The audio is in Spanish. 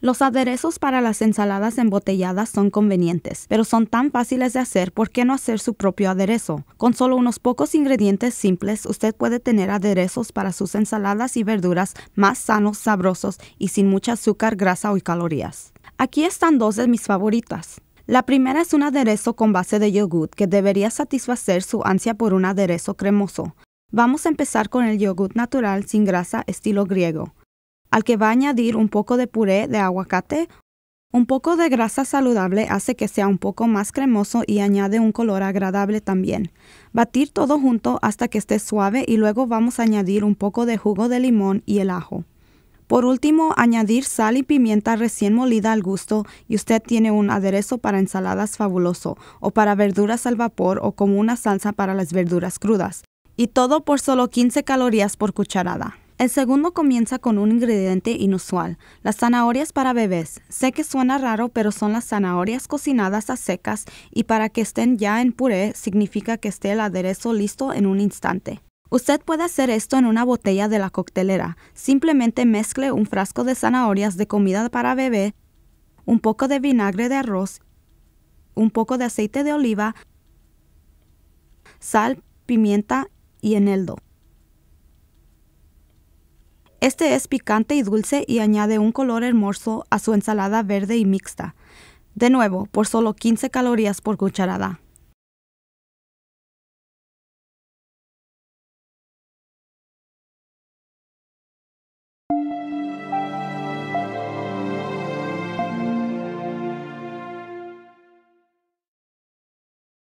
Los aderezos para las ensaladas embotelladas son convenientes, pero son tan fáciles de hacer, ¿por qué no hacer su propio aderezo? Con solo unos pocos ingredientes simples, usted puede tener aderezos para sus ensaladas y verduras más sanos, sabrosos y sin mucha azúcar, grasa o calorías. Aquí están dos de mis favoritas. La primera es un aderezo con base de yogurt que debería satisfacer su ansia por un aderezo cremoso. Vamos a empezar con el yogurt natural sin grasa estilo griego al que va a añadir un poco de puré de aguacate. Un poco de grasa saludable hace que sea un poco más cremoso y añade un color agradable también. Batir todo junto hasta que esté suave y luego vamos a añadir un poco de jugo de limón y el ajo. Por último, añadir sal y pimienta recién molida al gusto y usted tiene un aderezo para ensaladas fabuloso o para verduras al vapor o como una salsa para las verduras crudas. Y todo por solo 15 calorías por cucharada. El segundo comienza con un ingrediente inusual, las zanahorias para bebés. Sé que suena raro, pero son las zanahorias cocinadas a secas y para que estén ya en puré significa que esté el aderezo listo en un instante. Usted puede hacer esto en una botella de la coctelera. Simplemente mezcle un frasco de zanahorias de comida para bebé, un poco de vinagre de arroz, un poco de aceite de oliva, sal, pimienta y eneldo. Este es picante y dulce y añade un color hermoso a su ensalada verde y mixta. De nuevo, por solo 15 calorías por cucharada.